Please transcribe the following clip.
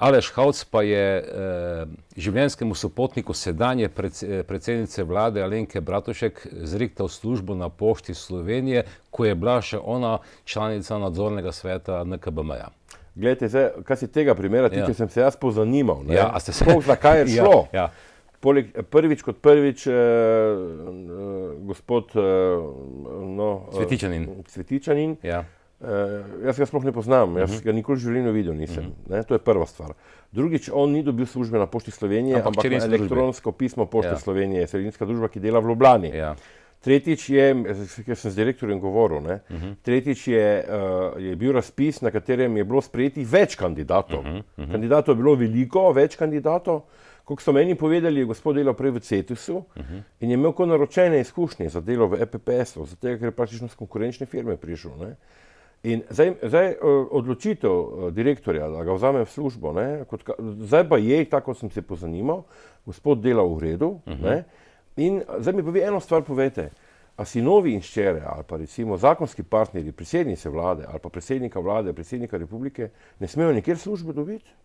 Aleš Havc pa je eh, življenjskemu sopotniku sedanje eh, predsednice vlade Alenke Bratušek zriktal službo na pošti Slovenije, ko je bila še ona članica nadzornega sveta NKBM-ja. Gledajte, kaj si tega primera ja. tiče, sem se jaz pozanimal. Ja, a ste se... Spolk za kaj je ja, šlo. Ja. Prvič kot prvič, eh, gospod... Svetičanin. No, Svetičanin. Ja. Ja. Uh, jaz ga sploh ne poznam, jaz uh mhm. -huh. ga nikoli v življenju videl nisem. Uh mhm. -huh. ne, to je prva stvar. Drugič, on ni dobil službe na Pošti Slovenije, ampak, ampak elektronsko pismo Pošte ja. Slovenije, sredinska družba, ki dela v Ljubljani. Ja. Tretjič je, ker sem z direktorjem govoril, ne, uh mhm. -huh. tretjič je, uh, je bil razpis, na katerem je bilo sprejeti več kandidatov. Uh -huh. Uh -huh. Kandidatov je bilo veliko, več kandidatov. Kot so meni povedali, je gospod delal prej v CETUS-u uh -huh. in je imel kot naročene izkušnje za delo v EPPS-u, zato ker je praktično s konkurenčne firme prišel. Ne. In zdaj, zdaj eh, odločitev eh, direktorja, da ga vzamem v službo, ne, kot, zdaj pa je, tako sem se pozanimal, gospod dela v redu. Uh mhm. -huh. ne, in zdaj mi povej eno stvar, povejte, a sinovi in ščere ali pa recimo zakonski partnerji predsednice vlade ali pa predsednika vlade, predsednika republike ne smejo nikjer službe dobiti?